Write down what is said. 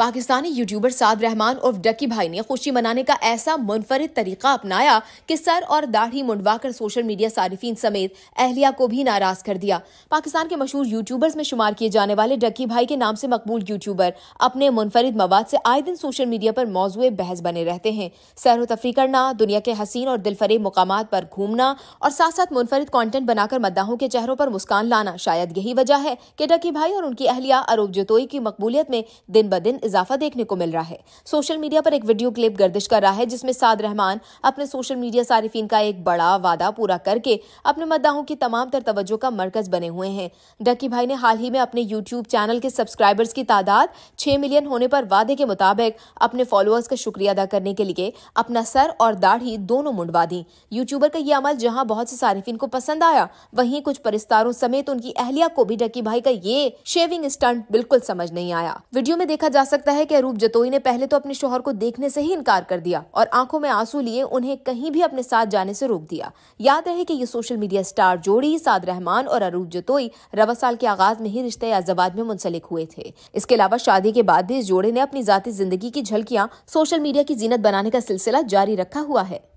Pakistani YouTuber साद रहमान और डकी भाई ने खुशी मनाने का ऐसा मुनफरद तरीका अपनाया कि सर और दाढ़ी मुंडवाकर सोशल मीडिया सार्फिन समेत अहलिया को भी नाराज कर दिया पाकिस्तान के मशहूर यूट्यूबर्स में शुमार किए जाने वाले डकी भाई के नाम से मकबूल यूट्यूबर अपने मुनफरद मवाद से आए दिन सोशल मीडिया पर मौजूद बहस बने रहते हैं सैर तफरी करना दुनिया के हसीन और दिलफरेब मकाम पर घूमना और साथ साथ मुनफरद कॉन्टेंट बनाकर मद्दाहों के चेहरों पर मुस्कान लाना शायद यही वजह है कि डकी भाई और उनकी अहलिया अरूप जतोई की मकबूलियत में दिन ब दिन इजाफा देखने को मिल रहा है सोशल मीडिया पर एक वीडियो क्लिप गर्दिश कर रहा है जिसमें साद रहमान अपने सोशल मीडिया सार्फिन का एक बड़ा वादा पूरा करके अपने मद्दाहों की तमाम तर तवज्जो का मरकज बने हुए हैं डकी भाई ने हाल ही में अपने यूट्यूब चैनल के सब्सक्राइबर्स की तादाद छह मिलियन होने पर वादे के मुताबिक अपने फॉलोअर्स का शुक्रिया अदा करने के लिए अपना सर और दाढ़ी दोनों मुंडवा दी यूट्यूबर का यह अमल जहाँ बहुत से सार्फिन को पसंद आया वहीं कुछ परिस्तारों समेत उनकी अहलिया को भी डकी भाई का ये शेविंग स्टंट बिल्कुल समझ नहीं आया वीडियो में देखा जा सकता लगता है कि अरूप जतोई ने पहले तो अपने शोहर को देखने से ही इनकार कर दिया और आंखों में आंसू लिए उन्हें कहीं भी अपने साथ जाने से रोक दिया याद रहे कि ये सोशल मीडिया स्टार जोड़ी साद रहमान और अरूप जतोई रवा साल के आगाज में ही रिश्ते आजाबाद में मुंसलिक हुए थे इसके अलावा शादी के बाद भी इस जोड़े ने अपनी जाती जिंदगी की झलकियां सोशल मीडिया की जीनत बनाने का सिलसिला जारी रखा हुआ है